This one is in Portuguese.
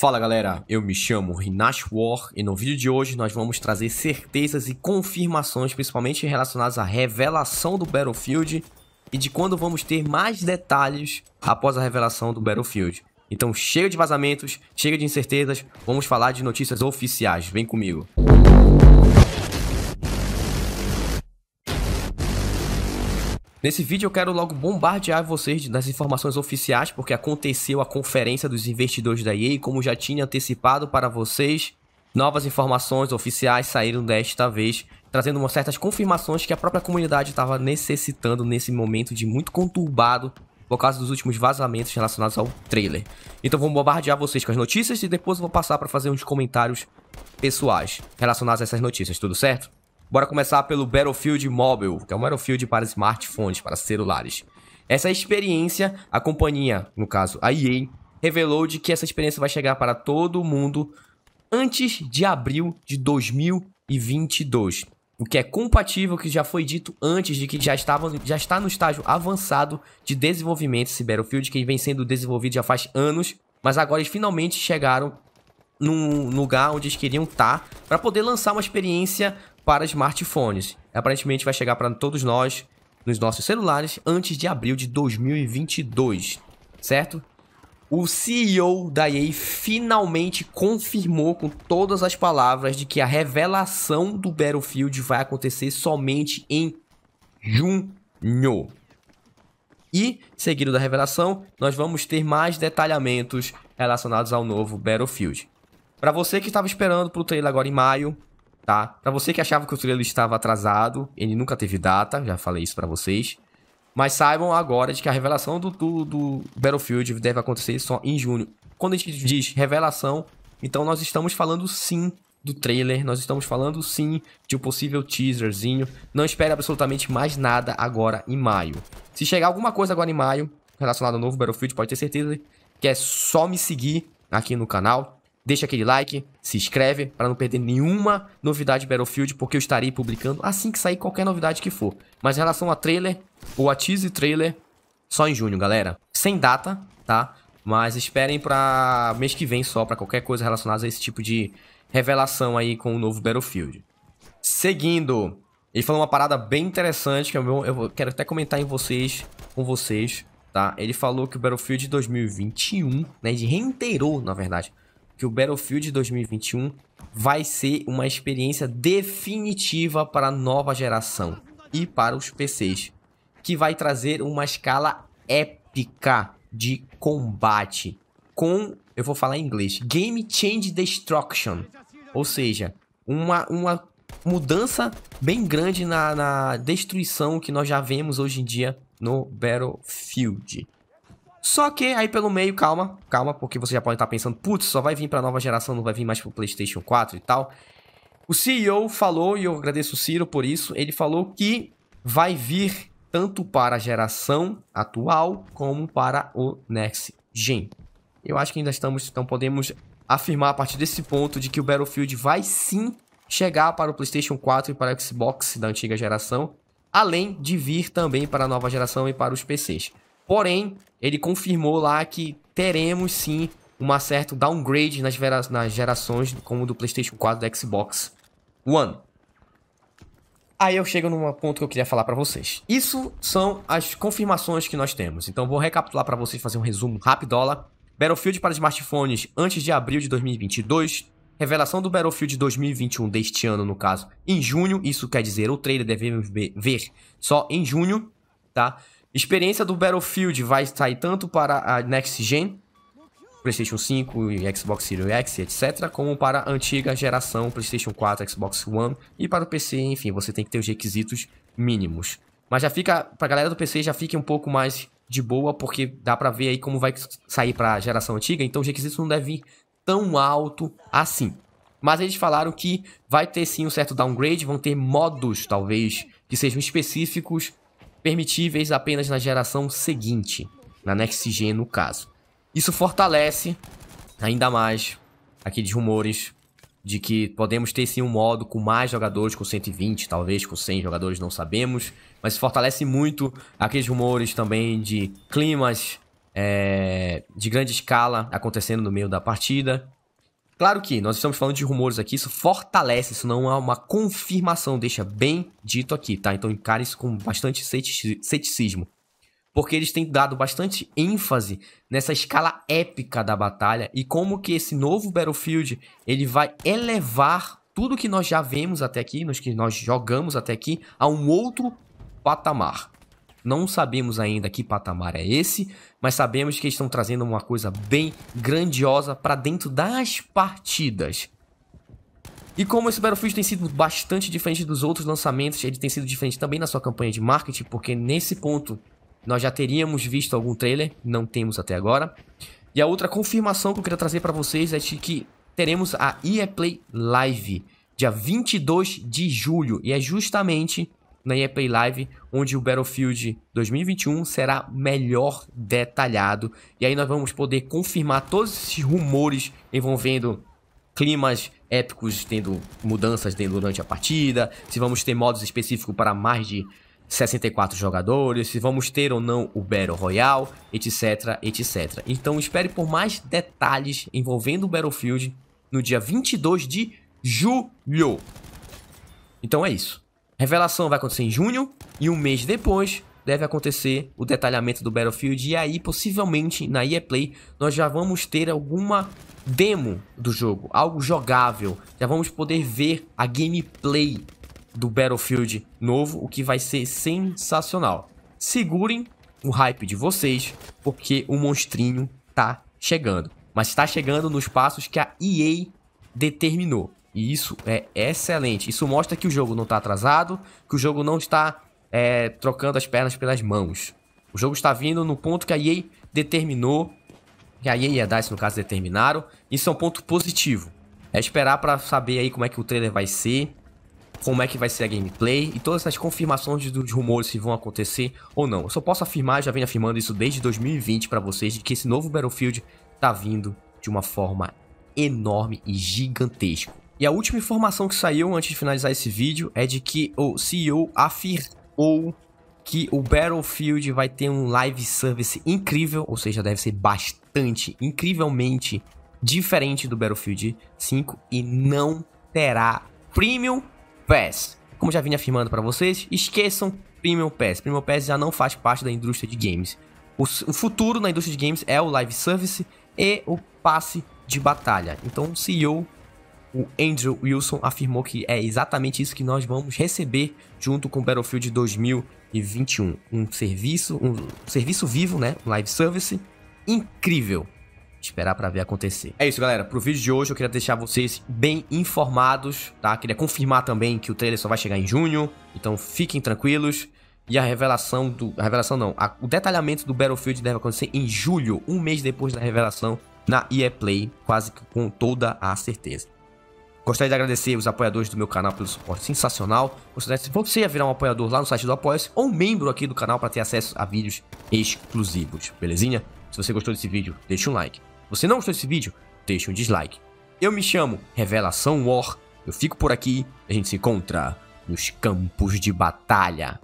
Fala galera, eu me chamo Rinash War e no vídeo de hoje nós vamos trazer certezas e confirmações principalmente relacionadas à revelação do Battlefield e de quando vamos ter mais detalhes após a revelação do Battlefield. Então chega de vazamentos, chega de incertezas, vamos falar de notícias oficiais, vem comigo. Música Nesse vídeo eu quero logo bombardear vocês das informações oficiais, porque aconteceu a conferência dos investidores da EA, e como já tinha antecipado para vocês, novas informações oficiais saíram desta vez, trazendo umas certas confirmações que a própria comunidade estava necessitando nesse momento de muito conturbado por causa dos últimos vazamentos relacionados ao trailer. Então vou bombardear vocês com as notícias e depois vou passar para fazer uns comentários pessoais relacionados a essas notícias, tudo certo? Bora começar pelo Battlefield Mobile, que é um Battlefield para smartphones, para celulares. Essa experiência, a companhia, no caso a EA, revelou de que essa experiência vai chegar para todo mundo antes de abril de 2022. O que é compatível, que já foi dito antes, de que já, estava, já está no estágio avançado de desenvolvimento esse Battlefield, que vem sendo desenvolvido já faz anos, mas agora eles finalmente chegaram num lugar onde eles queriam estar tá, para poder lançar uma experiência para smartphones. Aparentemente vai chegar para todos nós nos nossos celulares antes de abril de 2022, certo? O CEO da EA finalmente confirmou com todas as palavras de que a revelação do Battlefield vai acontecer somente em junho. E, seguido da revelação, nós vamos ter mais detalhamentos relacionados ao novo Battlefield. Para você que estava esperando para o trailer agora em maio, tá? Para você que achava que o trailer estava atrasado, ele nunca teve data, já falei isso para vocês. Mas saibam agora de que a revelação do, do, do, Battlefield deve acontecer só em junho. Quando a gente diz revelação, então nós estamos falando sim do trailer, nós estamos falando sim de um possível teaserzinho. Não espere absolutamente mais nada agora em maio. Se chegar alguma coisa agora em maio relacionada ao novo Battlefield, pode ter certeza que é só me seguir aqui no canal. Deixa aquele like, se inscreve para não perder nenhuma novidade de Battlefield, porque eu estarei publicando assim que sair qualquer novidade que for. Mas em relação a trailer, ou a teaser trailer, só em junho, galera. Sem data, tá? Mas esperem para mês que vem só, para qualquer coisa relacionada a esse tipo de revelação aí com o novo Battlefield. Seguindo, ele falou uma parada bem interessante que eu, eu quero até comentar em vocês, com vocês, tá? Ele falou que o Battlefield 2021, né, ele reiterou, na verdade, que o Battlefield 2021 vai ser uma experiência definitiva para a nova geração e para os PCs, que vai trazer uma escala épica de combate com, eu vou falar em inglês, Game Change Destruction, ou seja, uma, uma mudança bem grande na, na destruição que nós já vemos hoje em dia no Battlefield. Só que aí pelo meio, calma, calma, porque você já pode estar pensando, putz, só vai vir para nova geração, não vai vir mais pro PlayStation 4 e tal. O CEO falou, e eu agradeço o Ciro por isso, ele falou que vai vir tanto para a geração atual como para o Next Gen. Eu acho que ainda estamos, então podemos afirmar a partir desse ponto de que o Battlefield vai sim chegar para o PlayStation 4 e para o Xbox da antiga geração, além de vir também para a nova geração e para os PCs. Porém, ele confirmou lá que teremos sim um certo downgrade nas, gera nas gerações, como do PlayStation 4 e do Xbox One. Aí eu chego num ponto que eu queria falar para vocês. Isso são as confirmações que nós temos. Então vou recapitular para vocês, fazer um resumo rapidola. Battlefield para smartphones antes de abril de 2022. Revelação do Battlefield 2021 deste ano, no caso, em junho. Isso quer dizer, o trailer devemos ver só em junho, tá? Experiência do Battlefield vai sair tanto para a Next Gen, PlayStation 5 e Xbox Series X, etc., como para a antiga geração PlayStation 4, Xbox One e para o PC, enfim, você tem que ter os requisitos mínimos. Mas já fica, pra galera do PC já fique um pouco mais de boa, porque dá pra ver aí como vai sair pra geração antiga, então os requisitos não devem ir tão alto assim. Mas eles falaram que vai ter sim um certo downgrade, vão ter modos, talvez, que sejam específicos permitíveis apenas na geração seguinte, na Next Gen no caso. Isso fortalece ainda mais aqueles rumores de que podemos ter sim um modo com mais jogadores, com 120, talvez com 100 jogadores, não sabemos, mas fortalece muito aqueles rumores também de climas é, de grande escala acontecendo no meio da partida, Claro que nós estamos falando de rumores aqui, isso fortalece, isso não é uma confirmação, deixa bem dito aqui, tá? Então encare isso com bastante ceticismo. Porque eles têm dado bastante ênfase nessa escala épica da batalha e como que esse novo Battlefield, ele vai elevar tudo que nós já vemos até aqui, nos que nós jogamos até aqui, a um outro patamar. Não sabemos ainda que patamar é esse, mas sabemos que estão trazendo uma coisa bem grandiosa para dentro das partidas. E como esse Battlefield tem sido bastante diferente dos outros lançamentos, ele tem sido diferente também na sua campanha de marketing, porque nesse ponto nós já teríamos visto algum trailer, não temos até agora. E a outra confirmação que eu queria trazer para vocês é de que teremos a EA Play Live, dia 22 de julho, e é justamente na EA Play Live, onde o Battlefield 2021 será melhor detalhado. E aí nós vamos poder confirmar todos esses rumores envolvendo climas épicos, tendo mudanças durante a partida, se vamos ter modos específicos para mais de 64 jogadores, se vamos ter ou não o Battle Royale, etc, etc. Então espere por mais detalhes envolvendo o Battlefield no dia 22 de julho. Então é isso. Revelação vai acontecer em junho e um mês depois deve acontecer o detalhamento do Battlefield e aí possivelmente na EA Play nós já vamos ter alguma demo do jogo, algo jogável. Já vamos poder ver a gameplay do Battlefield novo, o que vai ser sensacional. Segurem o hype de vocês, porque o monstrinho tá chegando. Mas está chegando nos passos que a EA determinou. E isso é excelente. Isso mostra que o jogo não está atrasado, que o jogo não está é, trocando as pernas pelas mãos. O jogo está vindo no ponto que a EA determinou, que a EA e a DICE, no caso, determinaram. Isso é um ponto positivo. É esperar para saber aí como é que o trailer vai ser, como é que vai ser a gameplay e todas essas confirmações dos rumores se vão acontecer ou não. Eu só posso afirmar, já venho afirmando isso desde 2020 para vocês, de que esse novo Battlefield está vindo de uma forma enorme e gigantesco. E a última informação que saiu antes de finalizar esse vídeo é de que o CEO afirmou que o Battlefield vai ter um live service incrível, ou seja, deve ser bastante, incrivelmente diferente do Battlefield 5 e não terá Premium Pass. Como já vim afirmando para vocês, esqueçam Premium Pass. Premium Pass já não faz parte da indústria de games. O, futuro na indústria de games é o live service e o passe de batalha. Então o CEO o Andrew Wilson afirmou que é exatamente isso que nós vamos receber junto com Battlefield 2021. Um serviço, um serviço vivo, né? Um live service incrível. Esperar para ver acontecer. É isso, galera. Pro vídeo de hoje eu queria deixar vocês bem informados, tá? Queria confirmar também que o trailer só vai chegar em junho, então fiquem tranquilos. E a revelação do. A revelação não. A, o detalhamento do Battlefield deve acontecer em julho, um mês depois da revelação na EA Play, quase com toda a certeza. Gostaria de agradecer os apoiadores do meu canal pelo suporte sensacional. Gostaria de você virar um apoiador lá no site do Apoia-se ou um membro aqui do canal para ter acesso a vídeos exclusivos, belezinha? Se você gostou desse vídeo, deixa um like. Se você não gostou desse vídeo, deixa um dislike. Eu me chamo Revelação War, eu fico por aqui, a gente se encontra nos campos de batalha.